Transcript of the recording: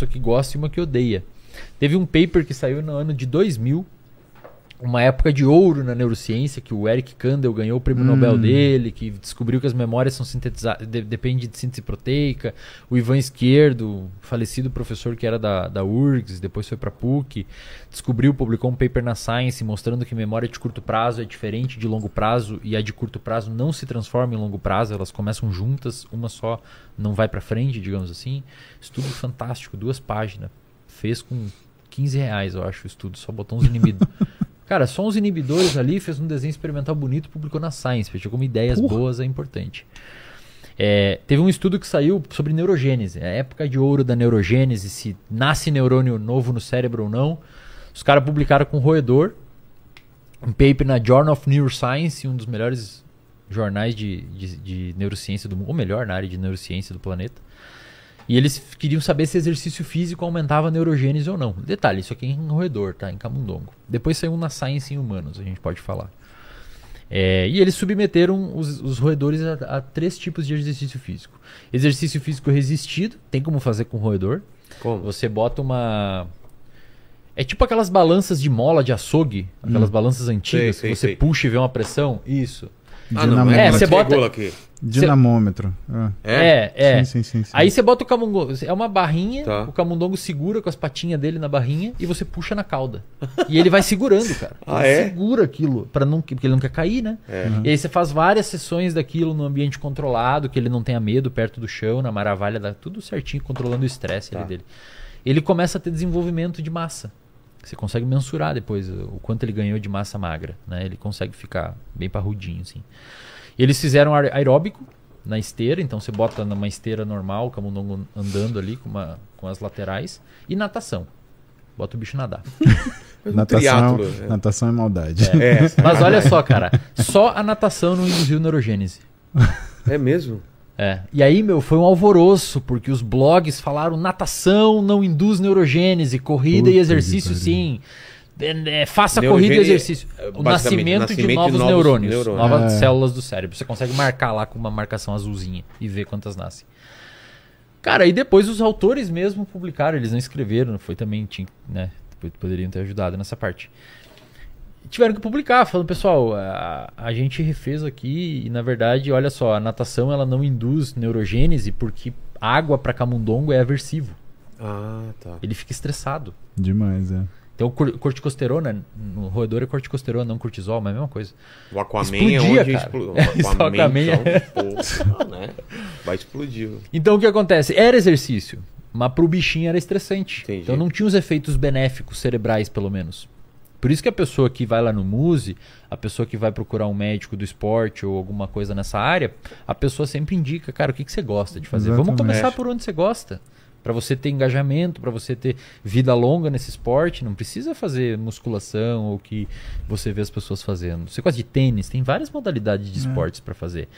pessoa que gosta e uma que odeia. Teve um paper que saiu no ano de 2000 uma época de ouro na neurociência, que o Eric Kandel ganhou o prêmio hum. Nobel dele, que descobriu que as memórias são sintetizadas, de, depende de síntese proteica. O Ivan Esquerdo, falecido professor que era da, da URGS, depois foi para PUC, descobriu, publicou um paper na Science mostrando que memória de curto prazo é diferente de longo prazo e a de curto prazo não se transforma em longo prazo, elas começam juntas, uma só não vai para frente, digamos assim. Estudo fantástico, duas páginas. Fez com 15 reais, eu acho, o estudo, só botou uns inimigo Cara, só uns inibidores ali, fez um desenho experimental bonito, publicou na Science, fechou como ideias Porra. boas, é importante. É, teve um estudo que saiu sobre neurogênese, é a época de ouro da neurogênese, se nasce neurônio novo no cérebro ou não. Os caras publicaram com um roedor, um paper na Journal of Neuroscience, um dos melhores jornais de, de, de neurociência do mundo, ou melhor, na área de neurociência do planeta. E eles queriam saber se exercício físico aumentava a neurogênese ou não. Detalhe, isso aqui é em roedor, tá? Em camundongo. Depois saiu na Science em Humanos, a gente pode falar. É, e eles submeteram os, os roedores a, a, três tipos de exercício físico. Exercício físico resistido, tem como fazer com roedor. Como? Você bota uma... É tipo aquelas balanças de mola de açougue, aquelas hum. balanças antigas sei, sei, que você sei. puxa e vê uma pressão. Isso. Ah, não, é, você bota. Aqui. Dinamômetro. Ah. É. é, é. é. Sim, sim, sim, Aí você bota o camundongo. É uma barrinha, tá. o camundongo segura com as patinhas dele na barrinha e você puxa na cauda. E ele vai segurando, cara. ah, é? ele é? segura aquilo, para não, porque ele não quer cair, né? É. Uhum. E aí você faz várias sessões daquilo no ambiente controlado, que ele não tenha medo, perto do chão, na maravilha, dá tudo certinho, controlando o estresse tá. dele. Ele começa a ter desenvolvimento de massa. Você consegue mensurar depois o quanto ele ganhou de massa magra, né? Ele consegue ficar bem parrudinho, assim. Eles fizeram aeróbico na esteira, então você bota numa esteira normal, camundongo andando ali com, uma, com as laterais, e natação. Bota o bicho nadar. natação, é é. natação é maldade. É. É, mas olha só, cara, só a natação não induziu neurogênese. É mesmo? É. E aí, meu, foi um alvoroço, porque os blogs falaram natação não induz neurogênese, corrida Puta e exercício sim. É, é, faça corrida e exercício. É, o nascimento, nascimento, de novos, novos neurônios, neurônios. novas é. células do cérebro. Você consegue marcar lá com uma marcação azulzinha e ver quantas nascem. Cara, e depois os autores mesmo publicaram, eles não escreveram, foi também, tinha, né? Poderiam ter ajudado nessa parte tiveram que publicar, falando, pessoal, a, a, gente refez aqui e na verdade, olha só, a natação ela não induz neurogênese porque água para camundongo é aversivo. Ah, tá. Ele fica estressado. Demais, é. Então, corticosterona, no roedor é corticosterona, não cortisol, mas é a mesma coisa. O Aquaman Explodia, é onde explodiu. O então, Aquaman, é... Porra, né? Vai explodir. Então, o que acontece? Era exercício, mas para o bichinho era estressante. Entendi. Então, não tinha os efeitos benéficos cerebrais, pelo menos. Por isso que a pessoa que vai lá no Muse, a pessoa que vai procurar um médico do esporte ou alguma coisa nessa área, a pessoa sempre indica, cara, o que, que você gosta de fazer? Exatamente. Vamos começar por onde você gosta. Para você ter engajamento, para você ter vida longa nesse esporte, não precisa fazer musculação ou que você vê as pessoas fazendo. Você gosta de tênis, tem várias modalidades de é. esportes para fazer.